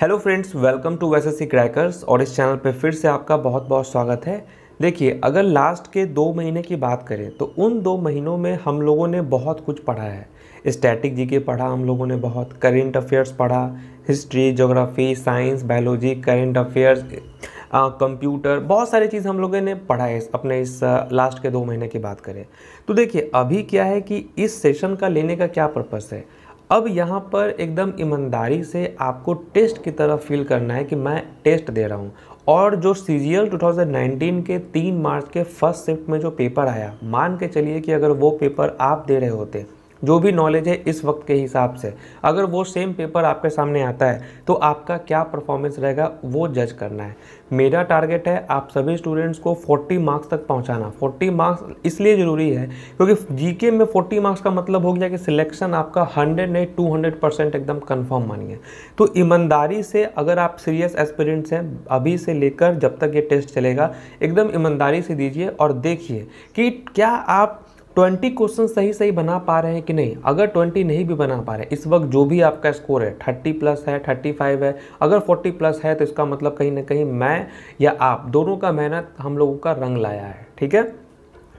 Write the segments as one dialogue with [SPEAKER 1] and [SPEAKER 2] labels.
[SPEAKER 1] hello friends welcome to वैसे crackers और इस चैनल पे फिर से आपका बहुत बहुत स्वागत है देखिए अगर लास्ट के दो महीने की बात करें तो उन दो महीनों में हम लोगों ने बहुत कुछ पढ़ा है स्टैटिक जी के पढ़ा हम लोगों ने बहुत करेंट अफेयर्स पढ़ा history geography science biology current affairs computer बहुत सारी चीज़ हम लोगों ने पढ़ा है अपने इस लास्ट के दो महीने की बात करें तो देखिए अभी क्या है कि इस सेशन का लेने का क्या पर्पस है अब यहाँ पर एकदम ईमानदारी से आपको टेस्ट की तरह फील करना है कि मैं टेस्ट दे रहा हूँ और जो सी जी के तीन मार्च के फर्स्ट शिफ्ट में जो पेपर आया मान के चलिए कि अगर वो पेपर आप दे रहे होते जो भी नॉलेज है इस वक्त के हिसाब से अगर वो सेम पेपर आपके सामने आता है तो आपका क्या परफॉर्मेंस रहेगा वो जज करना है मेरा टारगेट है आप सभी स्टूडेंट्स को 40 मार्क्स तक पहुंचाना 40 मार्क्स इसलिए ज़रूरी है क्योंकि जीके में 40 मार्क्स का मतलब हो गया कि सिलेक्शन आपका 100 नहीं 200 परसेंट एकदम कन्फर्म मानिए तो ईमानदारी से अगर आप सीरियस एस्पिरेंट्स हैं अभी से लेकर जब तक ये टेस्ट चलेगा एकदम ईमानदारी से दीजिए और देखिए कि क्या आप ट्वेंटी क्वेश्चन सही सही बना पा रहे हैं कि नहीं अगर ट्वेंटी नहीं भी बना पा रहे इस वक्त जो भी आपका स्कोर है थर्टी प्लस है थर्टी फाइव है अगर फोर्टी प्लस है तो इसका मतलब कहीं ना कहीं मैं या आप दोनों का मेहनत हम लोगों का रंग लाया है ठीक है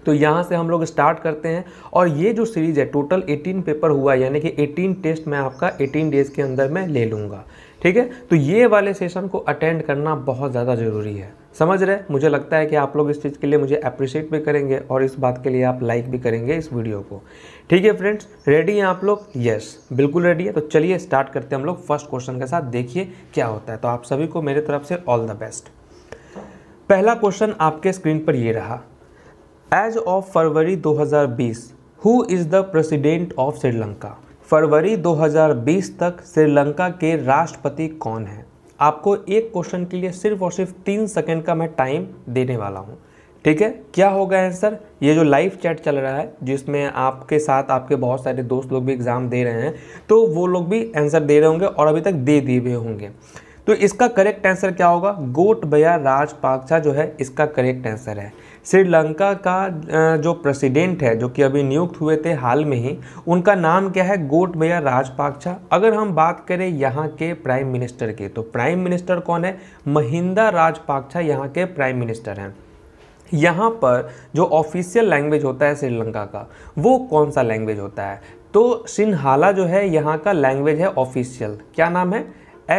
[SPEAKER 1] तो यहाँ से हम लोग स्टार्ट करते हैं और ये जो सीरीज़ है टोटल 18 पेपर हुआ यानी कि 18 टेस्ट मैं आपका 18 डेज़ के अंदर मैं ले लूँगा ठीक है तो ये वाले सेशन को अटेंड करना बहुत ज़्यादा ज़रूरी है समझ रहे मुझे लगता है कि आप लोग इस चीज़ के लिए मुझे अप्रिशिएट भी करेंगे और इस बात के लिए आप लाइक भी करेंगे इस वीडियो को ठीक है फ्रेंड्स रेडी हैं आप लोग यस बिल्कुल रेडी है तो चलिए स्टार्ट करते हैं हम लोग फर्स्ट क्वेश्चन के साथ देखिए क्या होता है तो आप सभी को मेरे तरफ से ऑल द बेस्ट पहला क्वेश्चन आपके स्क्रीन पर ये रहा एज ऑफ फरवरी दो who is the president of Sri Lanka फरवरी 2020 तक श्रीलंका के राष्ट्रपति कौन है आपको एक क्वेश्चन के लिए सिर्फ और सिर्फ तीन सेकेंड का मैं टाइम देने वाला हूँ ठीक है क्या होगा आंसर ये जो लाइव चैट चल रहा है जिसमें आपके साथ आपके बहुत सारे दोस्त लोग भी एग्ज़ाम दे रहे हैं तो वो लोग भी आंसर दे रहे होंगे और अभी तक दे दिए हुए होंगे तो इसका करेक्ट आंसर क्या होगा गोट बया राज पाक्षा जो है इसका करेक्ट आंसर है श्रीलंका का जो प्रेसिडेंट है जो कि अभी नियुक्त हुए थे हाल में ही उनका नाम क्या है गोटबया राजपाक्षा अगर हम बात करें यहाँ के प्राइम मिनिस्टर की तो प्राइम मिनिस्टर कौन है महिंदा राजपाक्षा यहाँ के प्राइम मिनिस्टर हैं यहाँ पर जो ऑफिशियल लैंग्वेज होता है श्रीलंका का वो कौन सा लैंग्वेज होता है तो सिन्हाला जो है यहाँ का लैंग्वेज है ऑफिशियल क्या नाम है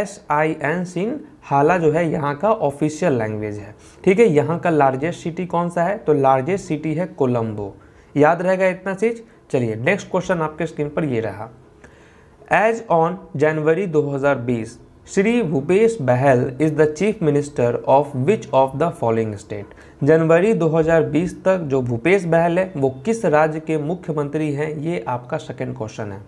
[SPEAKER 1] एस आई एन सिन हाला जो है यहाँ का ऑफिशियल लैंग्वेज है ठीक है यहाँ का लार्जेस्ट सिटी कौन सा है तो लार्जेस्ट सिटी है कोलम्बो याद रहेगा इतना चीज़ चलिए नेक्स्ट क्वेश्चन आपके स्क्रीन पर ये रहा as on January 2020 Shri Bhupesh Baghel is the chief minister of which of the following state जनवरी 2020 तक जो भूपेश बहल है वो किस राज्य के मुख्यमंत्री हैं ये आपका सेकेंड क्वेश्चन है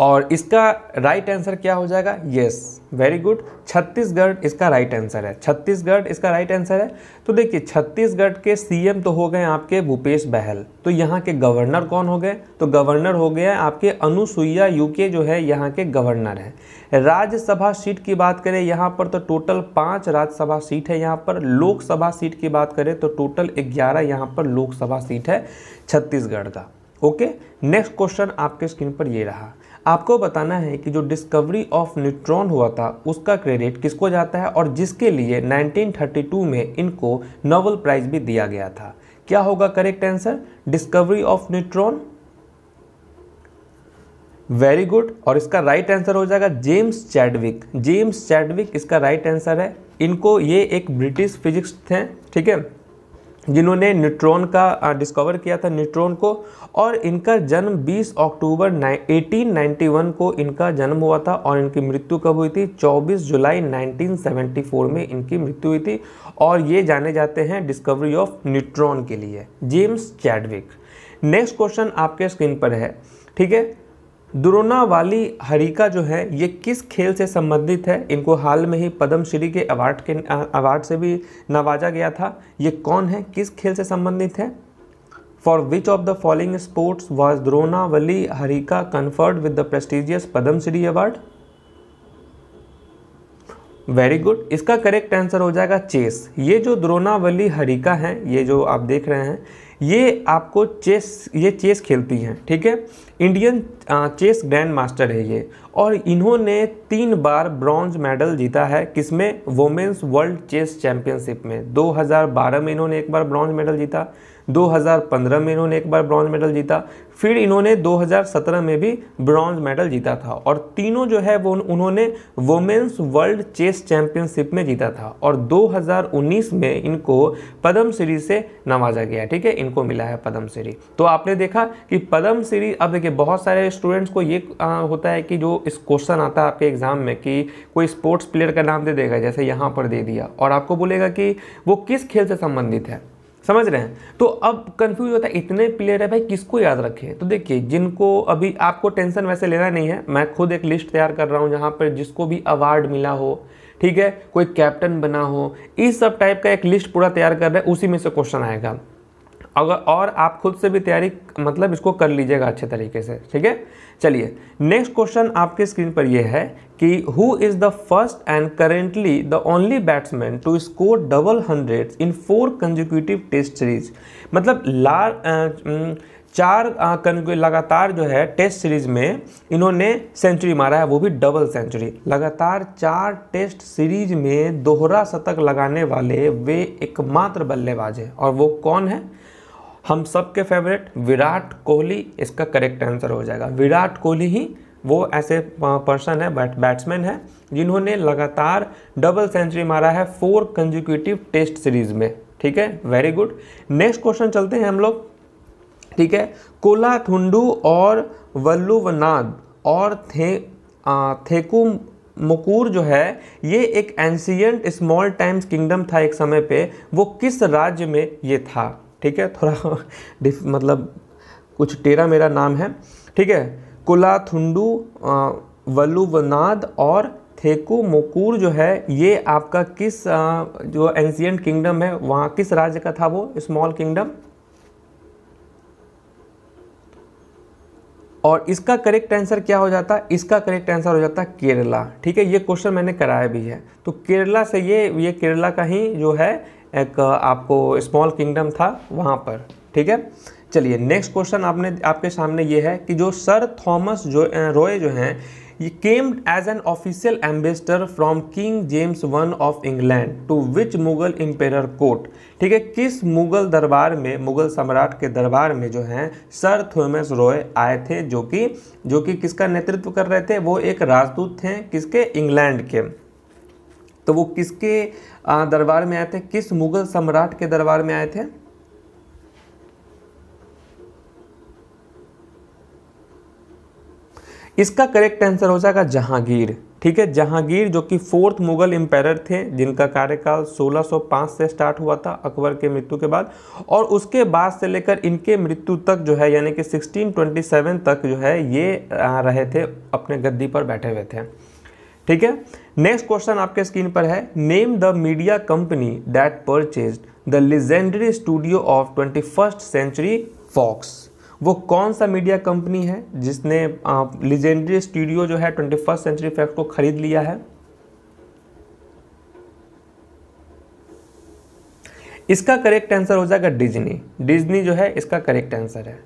[SPEAKER 1] और इसका राइट right आंसर क्या हो जाएगा यस वेरी गुड छत्तीसगढ़ इसका राइट right आंसर है छत्तीसगढ़ इसका राइट right आंसर है तो देखिए छत्तीसगढ़ के सीएम तो हो गए आपके भूपेश बहल तो यहाँ के गवर्नर कौन हो गए तो गवर्नर हो गए आपके अनुसुईया यूके जो है यहाँ के गवर्नर है राज्यसभा सीट की बात करें यहाँ पर तो टोटल पाँच राज्यसभा सीट है यहाँ पर लोकसभा सीट की बात करें तो टोटल ग्यारह यहाँ पर लोकसभा सीट है छत्तीसगढ़ का ओके नेक्स्ट क्वेश्चन आपके स्क्रीन पर ये रहा आपको बताना है कि जो डिस्कवरी ऑफ न्यूट्रॉन हुआ था उसका क्रेडिट किसको जाता है और जिसके लिए 1932 में इनको नोबल प्राइज़ भी दिया गया था क्या होगा correct answer discovery of neutron very good और इसका राइट right आंसर हो जाएगा जेम्स चैडविक जेम्स चैडविक इसका राइट right आंसर है इनको ये एक ब्रिटिश फिजिक्स थे ठीक है जिन्होंने न्यूट्रॉन का डिस्कवर किया था न्यूट्रॉन को और इनका जन्म 20 अक्टूबर 1891 को इनका जन्म हुआ था और इनकी मृत्यु कब हुई थी 24 जुलाई 1974 में इनकी मृत्यु हुई थी और ये जाने जाते हैं डिस्कवरी ऑफ न्यूट्रॉन के लिए जेम्स चैडविक नेक्स्ट क्वेश्चन आपके स्क्रीन पर है ठीक है दुरोना वाली हरिका जो है ये किस खेल से संबंधित है इनको हाल में ही पद्मश्री के अवार्ड के अवार्ड से भी नवाजा गया था ये कौन है किस खेल से संबंधित है for which of the following sports was Dronavalli Harika conferred with the prestigious Padma Shri award very good इसका करेक्ट आंसर हो जाएगा चेस ये जो द्रोनावली हरिका हैं ये जो आप देख रहे हैं ये आपको चेस ये चेस खेलती हैं ठीक है इंडियन चेस ग्रैंड मास्टर है ये और इन्होंने तीन बार ब्रॉन्ज मेडल जीता है किसमें वोमेंस वर्ल्ड चेस चैम्पियनशिप में 2012 में इन्होंने एक बार ब्रॉन्ज मेडल जीता 2015 में इन्होंने एक बार ब्रॉन्ज मेडल जीता फिर इन्होंने 2017 में भी ब्रॉन्ज मेडल जीता था और तीनों जो है वो उन्होंने वुमेन्स वर्ल्ड चेस चैंपियनशिप में जीता था और 2019 में इनको पद्म श्री से नवाजा गया ठीक है इनको मिला है पद्म श्री तो आपने देखा कि पद्म श्री अब देखिए बहुत सारे स्टूडेंट्स को ये आ, होता है कि जो इस क्वेश्चन आता है आपके एग्ज़ाम में कि कोई स्पोर्ट्स प्लेयर का नाम दे देगा जैसे यहाँ पर दे दिया और आपको बोलेगा कि वो किस खेल से संबंधित है समझ रहे हैं तो अब कंफ्यूज होता है इतने प्लेयर है भाई किसको याद रखें तो देखिए जिनको अभी आपको टेंशन वैसे लेना नहीं है मैं खुद एक लिस्ट तैयार कर रहा हूँ जहाँ पर जिसको भी अवार्ड मिला हो ठीक है कोई कैप्टन बना हो इस सब टाइप का एक लिस्ट पूरा तैयार कर रहे हैं उसी में से क्वेश्चन आएगा अगर और आप खुद से भी तैयारी मतलब इसको कर लीजिएगा अच्छे तरीके से ठीक है चलिए नेक्स्ट क्वेश्चन आपके स्क्रीन पर यह है कि who is the first and currently the only batsman to score double hundred in four consecutive test series मतलब लार चार लगातार जो है टेस्ट सीरीज में इन्होंने सेंचुरी मारा है वो भी डबल सेंचुरी लगातार चार टेस्ट सीरीज में दोहरा शतक लगाने वाले वे एकमात्र बल्लेबाज हैं और वो कौन है हम सबके फेवरेट विराट कोहली इसका करेक्ट आंसर हो जाएगा विराट कोहली ही वो ऐसे पर्सन है बैट बैट्समैन है जिन्होंने लगातार डबल सेंचुरी मारा है फोर कंजिक्यूटिव टेस्ट सीरीज में ठीक है वेरी गुड नेक्स्ट क्वेश्चन चलते हैं हम लोग ठीक है कोला थुंडू और वल्लुवनाद और थे आ, थेकुम मकूर जो है ये एक एंशियंट स्मॉल टाइम्स किंगडम था एक समय पे वो किस राज्य में ये था ठीक है थोड़ा मतलब कुछ टेरा मेरा नाम है ठीक है कुलाथुंडू वलुवनाद और थेकू मोकूर जो है ये आपका किस जो एंशियंट किंगडम है वहाँ किस राज्य का था वो स्मॉल किंगडम और इसका करेक्ट आंसर क्या हो जाता है इसका करेक्ट आंसर हो जाता है केरला ठीक है ये क्वेश्चन मैंने कराया भी है तो केरला से ये ये केरला का ही जो है एक आपको स्मॉल किंगडम था वहाँ पर ठीक है चलिए नेक्स्ट क्वेश्चन आपने आपके सामने ये है कि जो सर थॉमस जो रॉय जो हैं ये came as an official ambassador from king James one of England to which Mughal empire court ठीक है किस मुगल दरबार में मुगल सम्राट के दरबार में जो हैं सर थॉमस रॉय आए थे जो कि जो कि किसका नेतृत्व कर रहे थे वो एक राजदूत थे किसके इंग्लैंड के तो वो किसके दरबार में आए थे किस मुगल सम्राट के दरबार में आए थे इसका करेक्ट आंसर हो जाएगा जहांगीर ठीक है जहांगीर जो कि फोर्थ मुगल एम्पायर थे जिनका कार्यकाल 1605 से स्टार्ट हुआ था अकबर के मृत्यु के बाद और उसके बाद से लेकर इनके मृत्यु तक जो है यानी कि 1627 तक जो है ये रहे थे अपने गद्दी पर बैठे हुए थे ठीक है नेक्स्ट क्वेश्चन आपके स्क्रीन पर है name the media company that purchase the legendary studio of twenty first century Fox वो कौन सा मीडिया कंपनी है जिसने लिजेंडरी स्टूडियो जो है ट्वेंटी फर्स्ट सेंचुरी फैक्ट को खरीद लिया है इसका करेक्ट आंसर हो जाएगा डिज्नी डिज्नी जो है इसका करेक्ट आंसर है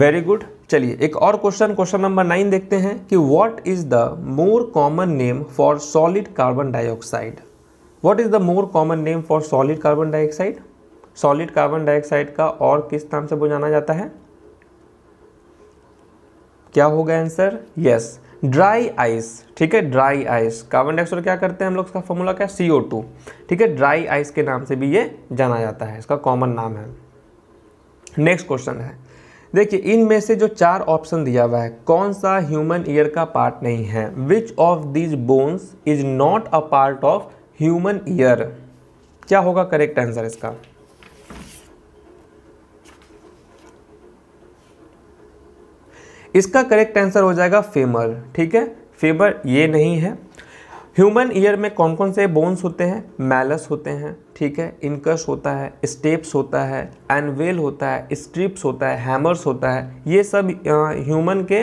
[SPEAKER 1] वेरी गुड चलिए एक और क्वेश्चन क्वेश्चन नंबर नाइन देखते हैं कि what is the more common name for solid carbon dioxide what is the more common name for solid carbon dioxide solid carbon dioxide का और किस नाम से वो जाना जाता है क्या होगा आंसर यस ड्राई आइस ठीक है ड्राई आइस कार्बन डाइऑक्साइड क्या करते हैं हम लोग इसका फॉर्मूला क्या सी ओ टू ठीक है ड्राई आइस के नाम से भी ये जाना जाता है इसका कॉमन नाम है नेक्स्ट क्वेश्चन है देखिए इनमें से जो चार ऑप्शन दिया हुआ है कौन सा ह्यूमन ईयर का पार्ट नहीं है which of these bones is not a part of human ear क्या होगा करेक्ट आंसर इसका इसका करेक्ट आंसर हो जाएगा फेमर ठीक है फेमर ये नहीं है ह्यूमन ईयर में कौन कौन से बोन्स होते हैं मैलस होते हैं ठीक है इनकस होता है स्टेप्स होता है एनवेल होता है स्ट्रिप्स होता है हैमर्स होता है ये सब ह्यूमन के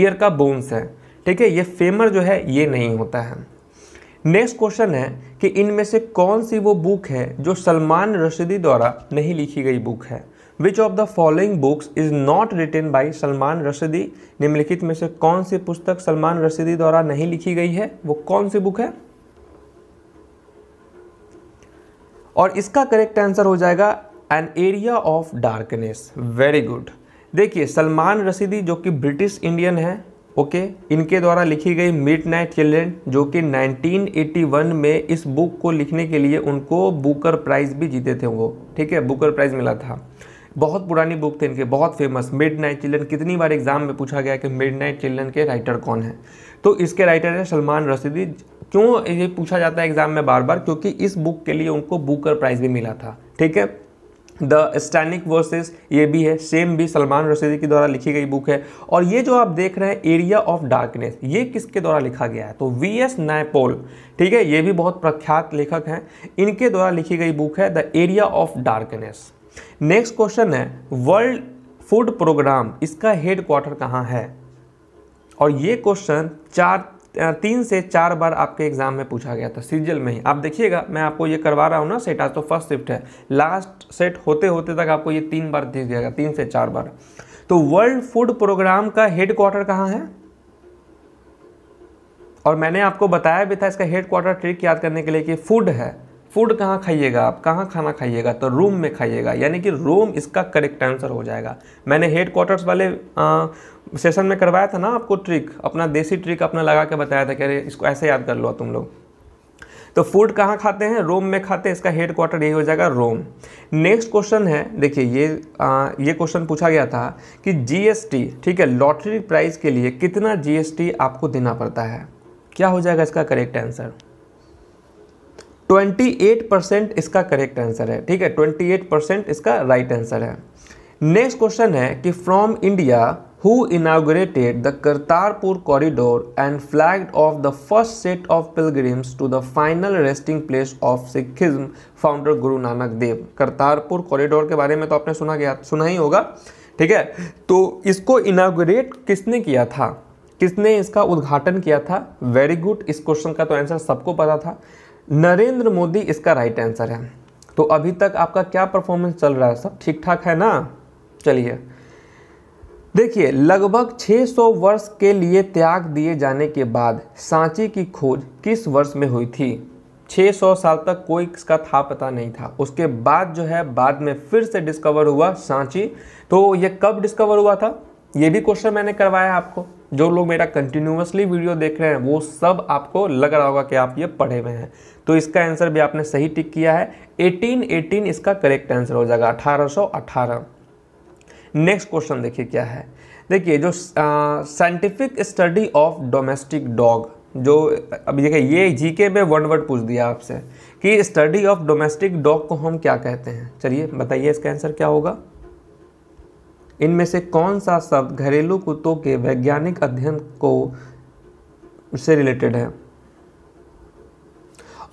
[SPEAKER 1] ईयर का बोन्स है ठीक है ये फेमर जो है ये नहीं होता है नेक्स्ट क्वेश्चन है कि इनमें से कौन सी वो बुक है जो सलमान रशीदी द्वारा नहीं लिखी गई बुक है which of the following books is not written by Salman Rushdie निम्नलिखित में से कौन सी पुस्तक सलमान रशदी द्वारा नहीं लिखी गई है वो कौन सी बुक है और इसका करेक्ट आंसर हो जाएगा an area of darkness very good देखिए सलमान रशीदी जो कि ब्रिटिश इंडियन है ओके okay, इनके द्वारा लिखी गई मिड नाइट चिल्ड्रेन जो कि 1981 में इस बुक को लिखने के लिए उनको बुकर प्राइज़ भी जीते थे वो ठीक है बुकर प्राइज़ मिला था बहुत पुरानी बुक थे इनके बहुत फेमस मिड नाइट चिल्ड्रन कितनी बार एग्जाम में पूछा गया कि मिड नाइट चिल्ड्रन के राइटर कौन है तो इसके राइटर हैं सलमान रशीदी क्यों ये पूछा जाता है एग्जाम में बार बार क्योंकि इस बुक के लिए उनको बुकर प्राइज़ भी मिला था ठीक है द स्टैनिक वर्सेस ये भी है सेम भी सलमान रशीदी के द्वारा लिखी गई बुक है और ये जो आप देख रहे हैं एरिया ऑफ डार्कनेस ये किसके द्वारा लिखा गया है तो वी एस नायपोल ठीक है ये भी बहुत प्रख्यात लेखक हैं इनके द्वारा लिखी गई बुक है the area of darkness next question है वर्ल्ड फूड प्रोग्राम इसका हेड क्वार्टर कहाँ है और ये क्वेश्चन चार तीन से चार बार आपके एग्जाम में पूछा गया था सीरियल में ही आप देखिएगा मैं आपको ये करवा रहा हूँ ना सेट आज तो फर्स्ट शिफ्ट है लास्ट सेट होते होते तक आपको ये तीन बार दे दिया गया तीन से चार बार तो वर्ल्ड फूड प्रोग्राम का हेड क्वार्टर कहाँ है और मैंने आपको बताया भी था इसका हेड क्वार्टर ट्रिक याद करने के लिए कि फूड है फूड कहाँ खाइएगा आप कहाँ खाना खाइएगा तो रूम में खाइएगा यानी कि रूम इसका करेक्ट आंसर हो जाएगा मैंने हेड क्वार्टर्स वाले आ, सेशन में करवाया था ना आपको ट्रिक अपना देसी ट्रिक अपना लगा के बताया था कि अरे इसको ऐसे याद कर लो तुम लोग तो फूड कहाँ खाते हैं रोम में खाते हैं इसका हेड क्वार्टर यही हो जाएगा रोम नेक्स्ट क्वेश्चन है देखिए ये आ, ये क्वेश्चन पूछा गया था कि जीएसटी ठीक है लॉटरी प्राइस के लिए कितना जीएसटी आपको देना पड़ता है क्या हो जाएगा इसका करेक्ट आंसर 28 परसेंट इसका करेक्ट आंसर है ठीक है 28 परसेंट इसका राइट right आंसर है नेक्स्ट क्वेश्चन है कि from India who inaugurated the Kartarpur corridor and flag off the first set of pilgrims to the final resting place of Sikhism founder Guru Nanak Dev Kartarpur corridor के बारे में तो आपने सुना गया सुना ही होगा ठीक है तो इसको इनाग्रेट किसने किया था किसने इसका उद्घाटन किया था वेरी गुड इस क्वेश्चन का तो आंसर सबको पता था नरेंद्र मोदी इसका राइट आंसर है तो अभी तक आपका क्या परफॉर्मेंस चल रहा है सब ठीक ठाक है ना चलिए देखिए लगभग 600 वर्ष के लिए त्याग दिए जाने के बाद सांची की खोज किस वर्ष में हुई थी 600 साल तक कोई इसका था पता नहीं था उसके बाद जो है बाद में फिर से डिस्कवर हुआ सांची तो ये कब डिस्कवर हुआ था ये भी क्वेश्चन मैंने करवाया आपको जो लोग मेरा कंटिन्यूसली वीडियो देख रहे हैं वो सब आपको लग रहा होगा कि आप ये पढ़े हुए हैं तो इसका आंसर भी आपने सही टिक किया है 1818 इसका करेक्ट आंसर हो जाएगा 1818 नेक्स्ट क्वेश्चन देखिए क्या है देखिए जो scientific study of domestic dog जो अब देखिए ये जीके में वन वर्ड पूछ दिया आपसे कि स्टडी ऑफ डोमेस्टिक डॉग को हम क्या कहते हैं चलिए बताइए इसका आंसर क्या होगा इनमें से कौन सा शब्द घरेलू कुत्तों के वैज्ञानिक अध्ययन को से रिलेटेड है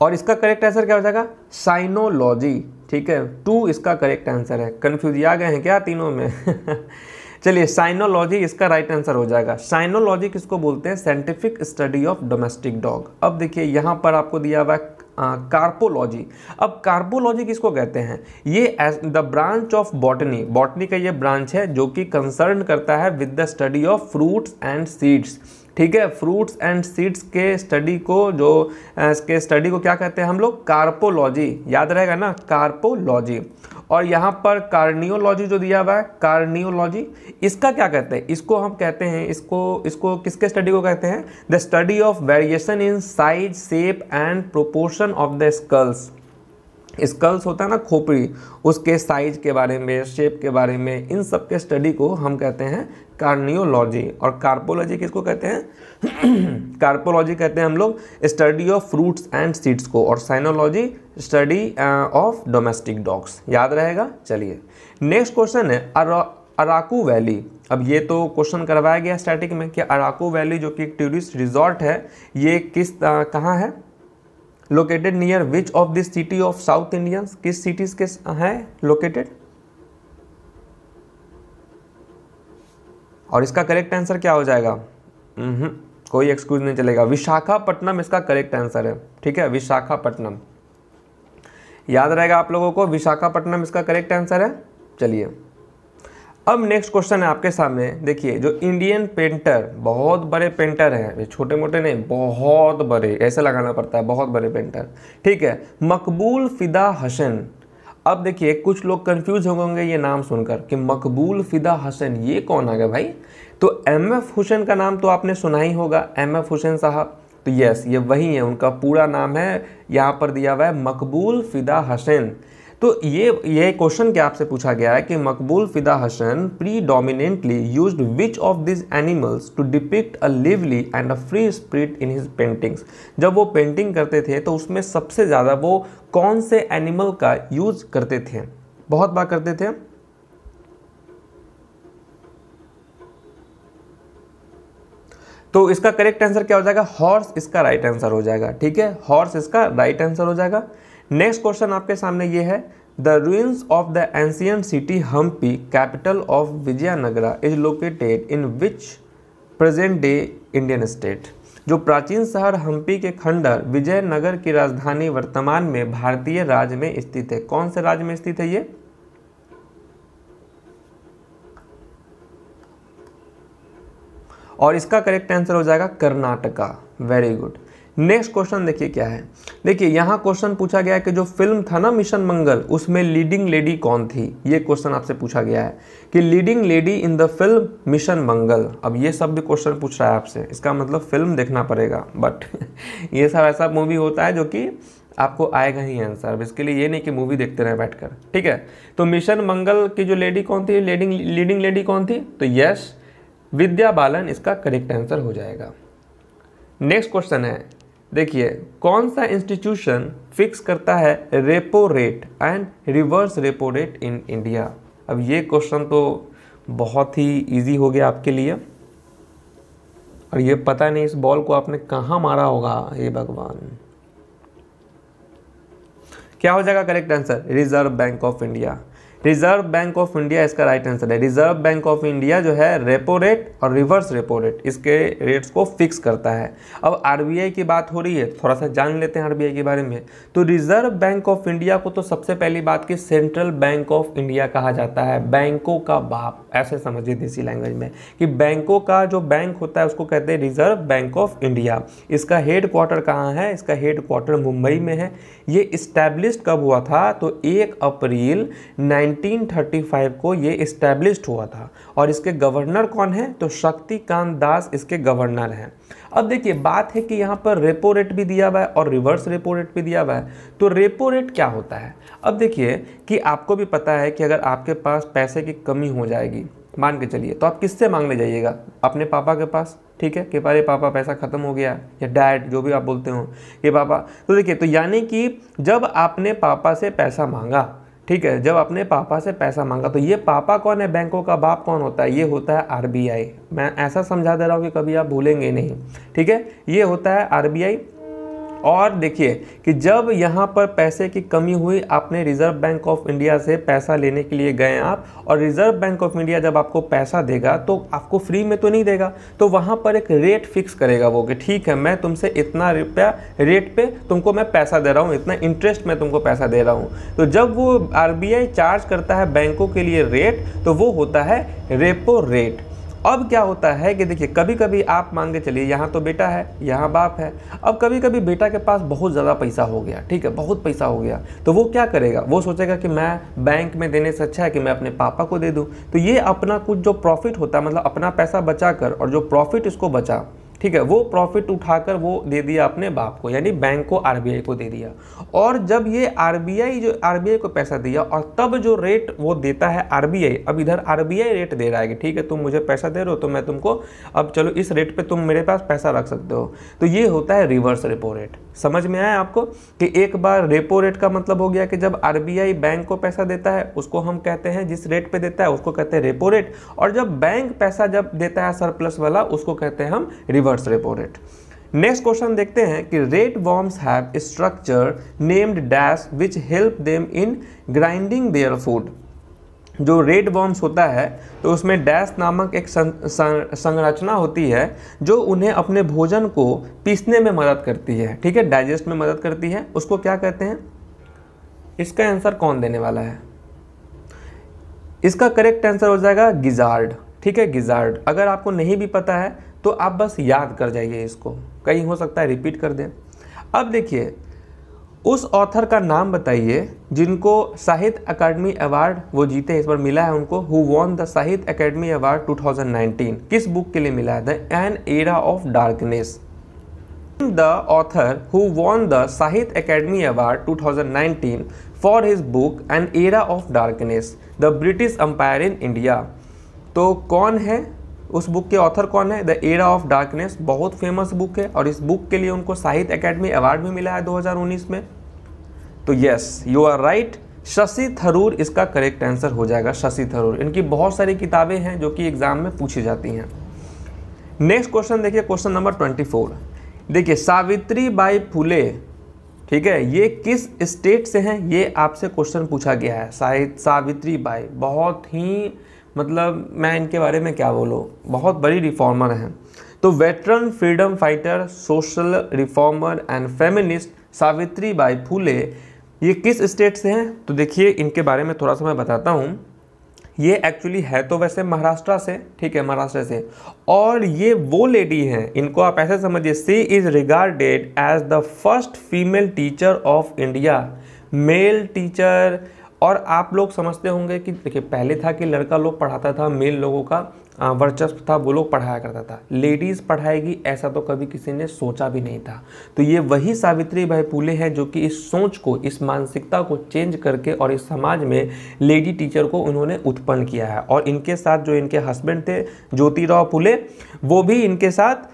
[SPEAKER 1] और इसका करेक्ट आंसर क्या हो जाएगा साइनोलॉजी ठीक है टू इसका करेक्ट आंसर है कन्फ्यूज आ गए हैं क्या तीनों में चलिए साइनोलॉजी इसका राइट right आंसर हो जाएगा साइनोलॉजी किसको बोलते हैं scientific study of domestic dog अब देखिए यहाँ पर आपको दिया हुआ है कार्पोलॉजी अब कार्पोलॉजी किसको कहते हैं ये the branch of botany botany का ये ब्रांच है जो कि कंसर्न करता है with the study of fruits and seeds ठीक है फ्रूट्स एंड सीड्स के स्टडी को जो इसके स्टडी को क्या कहते हैं हम लोग कार्पोलॉजी याद रहेगा ना कार्पोलॉजी और यहाँ पर कार्नियोलॉजी जो दिया हुआ है कार्नियोलॉजी इसका क्या कहते हैं इसको हम कहते हैं इसको इसको किसके स्टडी को कहते हैं the study of variation in size shape and proportion of the skulls skulls होता है ना खोपड़ी उसके साइज के बारे में शेप के बारे में इन सब के स्टडी को हम कहते हैं कार्नियोलॉजी और कार्पोलॉजी किसको कहते हैं कार्पोलॉजी कहते हैं हम लोग study of fruits and seeds को और cynology study of domestic dogs याद रहेगा चलिए नेक्स्ट क्वेश्चन है अराकू वैली अब ये तो क्वेश्चन करवाया गया स्टैटिक में कि अराकू वैली जो कि एक टूरिस्ट रिजॉर्ट है ये किस uh, कहाँ है located near which of this city of south Indians किस सिटीज के हैं लोकेटेड और इसका करेक्ट आंसर क्या हो जाएगा हम्म, कोई एक्सक्यूज नहीं चलेगा विशाखापट्टनम इसका करेक्ट आंसर है ठीक है विशाखापट्टनम याद रहेगा आप लोगों को विशाखापट्टनम इसका करेक्ट आंसर है चलिए अब नेक्स्ट क्वेश्चन है आपके सामने देखिए जो इंडियन पेंटर बहुत बड़े पेंटर हैं ये छोटे मोटे नहीं बहुत बड़े ऐसे लगाना पड़ता है बहुत बड़े पेंटर ठीक है मकबूल फ़िदा हसन अब देखिए कुछ लोग कंफ्यूज हो होंगे ये नाम सुनकर कि मकबूल फ़िदा हसन ये कौन आ गया भाई तो एम एफ़ हुसैन का नाम तो आपने सुना ही होगा एम एफ़ हुसैन साहब तो यस ये वही है उनका पूरा नाम है यहाँ पर दिया हुआ है मकबूल फ़िदा हसन तो ये ये क्वेश्चन क्या आपसे पूछा गया है कि Maqbool Fida Husain predominantly use which of this animals to depict a lively and a free spirit in his paintings जब वो पेंटिंग करते थे तो उसमें सबसे ज़्यादा वो कौन से एनिमल का यूज करते थे बहुत बार करते थे तो इसका करेक्ट आंसर क्या हो जाएगा हॉर्स इसका राइट right आंसर हो जाएगा ठीक है हॉर्स इसका राइट right आंसर हो जाएगा नेक्स्ट क्वेश्चन आपके सामने ये है the ruins of the ancient city Hampi capital of Vijayanagara is located in which present day Indian state जो प्राचीन शहर हम्पी के खंडर विजयनगर की राजधानी वर्तमान में भारतीय राज्य में स्थित है कौन से राज्य में स्थित है ये और इसका करेक्ट आंसर हो जाएगा Karnataka very good next question देखिए क्या है देखिए यहाँ क्वेश्चन पूछा गया है कि जो फिल्म था ना मिशन मंगल उसमें लीडिंग लेडी कौन थी ये क्वेश्चन आपसे पूछा गया है कि leading lady in the film Mission Mangal अब ये सब भी क्वेश्चन पूछ रहा है आपसे इसका मतलब फिल्म देखना पड़ेगा बट ये सब ऐसा मूवी होता है जो कि आपको आएगा ही आंसर अब इसके लिए ये नहीं कि मूवी देखते रहे बैठकर ठीक है तो मिशन मंगल की जो लेडी कौन थी लेडिंग लीडिंग लेडी कौन थी तो यस विद्या बालन इसका करेक्ट आंसर हो जाएगा नेक्स्ट क्वेश्चन है देखिए कौन सा इंस्टीट्यूशन फिक्स करता है repo rate and reverse repo rate in India अब ये क्वेश्चन तो बहुत ही इजी हो गया आपके लिए और ये पता नहीं इस बॉल को आपने कहाँ मारा होगा ये भगवान क्या हो जाएगा correct answer Reserve Bank of India Reserve Bank of India इसका राइट आंसर है रिजर्व बैंक ऑफ इंडिया जो है रेपो रेट और रिवर्स रेपो रेट इसके रेट्स को फिक्स करता है अब आरबीआई की बात हो रही है थोड़ा सा जान लेते हैं आरबीआई के बारे में तो रिजर्व बैंक ऑफ इंडिया को तो सबसे पहली बात की सेंट्रल बैंक ऑफ इंडिया कहा जाता है बैंकों का बाप ऐसे समझिए देसी लैंग्वेज में कि बैंकों का जो बैंक होता है उसको कहते हैं रिजर्व बैंक ऑफ इंडिया इसका हेड क्वार्टर कहाँ है इसका हेड क्वार्टर मुंबई में है ये इस्टेब्लिश कब हुआ था तो एक अप्रैल नाइन 1935 को ये इस्टेब्लिश हुआ था और इसके गवर्नर कौन है तो शक्तिकांत दास इसके गवर्नर हैं अब देखिए बात है कि यहाँ पर रेपो रेट भी दिया हुआ है और रिवर्स रेपो रेट भी दिया हुआ है तो रेपो रेट क्या होता है अब देखिए कि आपको भी पता है कि अगर आपके पास पैसे की कमी हो जाएगी मान के चलिए तो आप किससे मांगने जाइएगा अपने पापा के पास ठीक है कि अरे पापा पैसा ख़त्म हो गया या डैड जो भी आप बोलते हो कि पापा तो देखिए तो यानी कि जब आपने पापा से पैसा मांगा ठीक है जब अपने पापा से पैसा मांगा तो ये पापा कौन है बैंकों का बाप कौन होता है ये होता है आरबीआई मैं ऐसा समझा दे रहा हूँ कि कभी आप भूलेंगे नहीं ठीक है ये होता है आरबीआई और देखिए कि जब यहाँ पर पैसे की कमी हुई आपने रिजर्व बैंक ऑफ इंडिया से पैसा लेने के लिए गए आप और रिजर्व बैंक ऑफ इंडिया जब आपको पैसा देगा तो आपको फ्री में तो नहीं देगा तो वहाँ पर एक रेट फिक्स करेगा वो कि ठीक है मैं तुमसे इतना रुपया रेट पे तुमको मैं पैसा दे रहा हूँ इतना इंटरेस्ट मैं तुमको पैसा दे रहा हूँ तो जब वो आर चार्ज करता है बैंकों के लिए रेट तो वो होता है रेपो रेट अब क्या होता है कि देखिए कभी कभी आप मान के चलिए यहाँ तो बेटा है यहाँ बाप है अब कभी कभी बेटा के पास बहुत ज़्यादा पैसा हो गया ठीक है बहुत पैसा हो गया तो वो क्या करेगा वो सोचेगा कि मैं बैंक में देने से अच्छा है कि मैं अपने पापा को दे दूँ तो ये अपना कुछ जो प्रॉफिट होता है मतलब अपना पैसा बचा कर और जो प्रॉफिट इसको बचा ठीक है वो प्रॉफिट उठाकर वो दे दिया अपने बाप को यानी बैंक को आरबीआई को दे दिया और जब ये आरबीआई जो आरबीआई को पैसा दिया और तब जो रेट वो देता है आरबीआई अब इधर आरबीआई रेट दे रहा है कि ठीक है तुम मुझे पैसा दे रहे हो तो मैं तुमको अब चलो इस रेट पर तुम मेरे पास पैसा रख सकते हो तो ये होता है रिवर्स रेपो रेट समझ में आया आपको कि एक बार रेपो रेट का मतलब हो गया कि जब आरबीआई बैंक को पैसा देता है उसको हम कहते हैं जिस रेट पे देता है उसको कहते हैं रेपो रेट और जब बैंक पैसा जब देता है सरप्लस वाला उसको कहते हैं हम reverse repo rate next question देखते हैं कि rat worms have structure named dash which help them in grinding their food जो रेड बॉम्स होता है तो उसमें डैश नामक एक संरचना होती है जो उन्हें अपने भोजन को पीसने में मदद करती है ठीक है डाइजेस्ट में मदद करती है उसको क्या कहते हैं इसका आंसर कौन देने वाला है इसका करेक्ट आंसर हो जाएगा गिजार्ड ठीक है गिजार्ड अगर आपको नहीं भी पता है तो आप बस याद कर जाइए इसको कहीं हो सकता है रिपीट कर दें अब देखिए उस ऑथर का नाम बताइए जिनको साहित्य अकादमी अवार्ड वो जीते इस बार मिला है उनको who won the Sahitya Akademi award 2019 किस बुक के लिए मिला है the an era of darkness the author who won the Sahitya Akademi award 2019 for his book an era of darkness the British empire in India तो कौन है उस बुक के ऑथर कौन है द एरा ऑफ डार्कनेस बहुत फेमस बुक है और इस बुक के लिए उनको साहित्य अकेडमी अवार्ड भी मिला है 2019 में तो yes you are right Shashi Tharoor इसका करेक्ट आंसर हो जाएगा शशि थरूर इनकी बहुत सारी किताबें हैं जो कि एग्ज़ाम में पूछी जाती हैं नेक्स्ट क्वेश्चन देखिए क्वेश्चन नंबर ट्वेंटी फोर देखिए सावित्री बाई फुले ठीक है ये किस स्टेट से हैं ये आपसे क्वेश्चन पूछा गया है शायद सावित्री बाई बहुत ही मतलब मैं इनके बारे में क्या बोलूँ बहुत बड़ी रिफॉर्मर हैं तो veteran freedom fighter social reformer and feminist Savitribai Phule ये किस स्टेट से हैं तो देखिए इनके बारे में थोड़ा सा मैं बताता हूँ ये एक्चुअली है तो वैसे महाराष्ट्र से ठीक है महाराष्ट्र से और ये वो लेडी हैं इनको आप ऐसे समझिए she is regarded as the first female teacher of India male teacher और आप लोग समझते होंगे कि देखिए पहले था कि लड़का लोग पढ़ाता था मेल लोगों का वर्चस्व था वो लोग पढ़ाया करता था लेडीज़ पढ़ाएगी ऐसा तो कभी किसी ने सोचा भी नहीं था तो ये वही सावित्री भाई फूले हैं जो कि इस सोच को इस मानसिकता को चेंज करके और इस समाज में लेडी टीचर को उन्होंने उत्पन्न किया है और इनके साथ जो इनके हस्बैंड थे ज्योतिराव फूले वो भी इनके साथ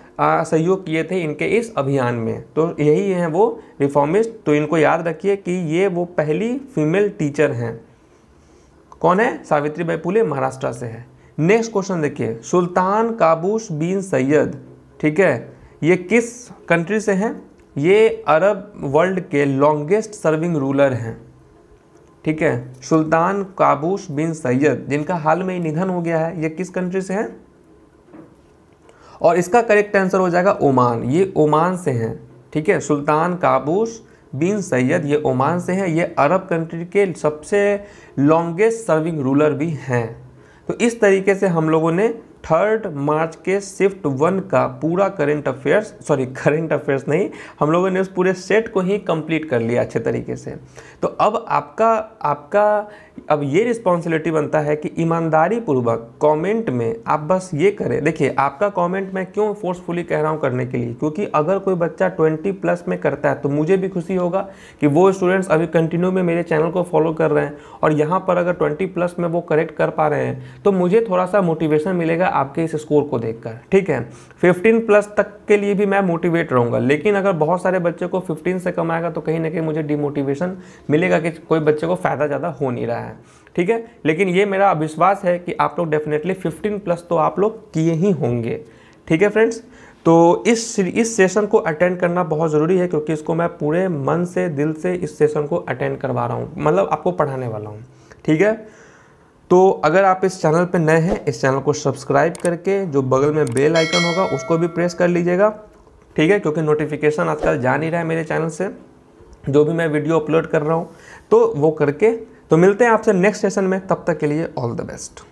[SPEAKER 1] सहयोग किए थे इनके इस अभियान में तो यही हैं वो रिफॉर्मिस्ट तो इनको याद रखिए कि ये वो पहली फीमेल टीचर हैं कौन है सावित्री बाई फूले महाराष्ट्र से है नेक्स्ट क्वेश्चन देखिए सुल्तान काबूस बिन सैयद ठीक है ये किस कंट्री से हैं ये अरब वर्ल्ड के लॉन्गेस्ट सर्विंग रूलर हैं ठीक है सुल्तान काबूस बिन सैयद जिनका हाल में ही निधन हो गया है ये किस कंट्री से हैं और इसका करेक्ट आंसर हो जाएगा ओमान ये ओमान से हैं ठीक है सुल्तान काबूस बिन सैयद ये ओमान से हैं ये अरब कंट्री के सबसे लॉन्गेस्ट सर्विंग रूलर भी हैं तो इस तरीके से हम लोगों ने थर्ड मार्च के शिफ्ट वन का पूरा current affairs sorry current affairs नहीं हम लोगों ने उस पूरे सेट को ही कंप्लीट कर लिया अच्छे तरीके से तो अब आपका आपका अब ये रिस्पॉन्सिबिलिटी बनता है कि ईमानदारी पूर्वक कमेंट में आप बस ये करें देखिए आपका कमेंट मैं क्यों फोर्सफुली कह रहा हूँ करने के लिए क्योंकि अगर कोई बच्चा 20 प्लस में करता है तो मुझे भी खुशी होगा कि वो स्टूडेंट्स अभी कंटिन्यू में मेरे चैनल को फॉलो कर रहे हैं और यहाँ पर अगर ट्वेंटी प्लस में वो करेक्ट कर पा रहे हैं तो मुझे थोड़ा सा मोटिवेशन मिलेगा आपके इस स्कोर को देखकर ठीक है फिफ्टीन प्लस तक के लिए भी मैं मोटिवेट रहूँगा लेकिन अगर बहुत सारे बच्चे को फिफ्टीन से कमाएगा तो कहीं ना कहीं मुझे डिमोटिवेशन मिलेगा कि कोई बच्चे को फ़ायदा ज़्यादा हो नहीं रहा है है ठीक है लेकिन ये मेरा अविश्वास है कि आप लोग डेफिनेटली 15 प्लस तो आप लोग किए ही होंगे ठीक है फ्रेंड्स तो इस इस सेशन को अटेंड करना बहुत ज़रूरी है क्योंकि इसको मैं पूरे मन से दिल से इस सेशन को अटेंड करवा रहा हूँ मतलब आपको पढ़ाने वाला हूँ ठीक है तो अगर आप इस चैनल पर नए हैं इस चैनल को सब्सक्राइब करके जो बगल में बेल आइकन होगा उसको भी प्रेस कर लीजिएगा ठीक है क्योंकि नोटिफिकेशन आजकल जा नहीं रहा है मेरे चैनल से जो भी मैं वीडियो अपलोड कर रहा हूँ तो वो करके तो मिलते हैं आपसे नेक्स्ट सेशन में तब तक के लिए ऑल द बेस्ट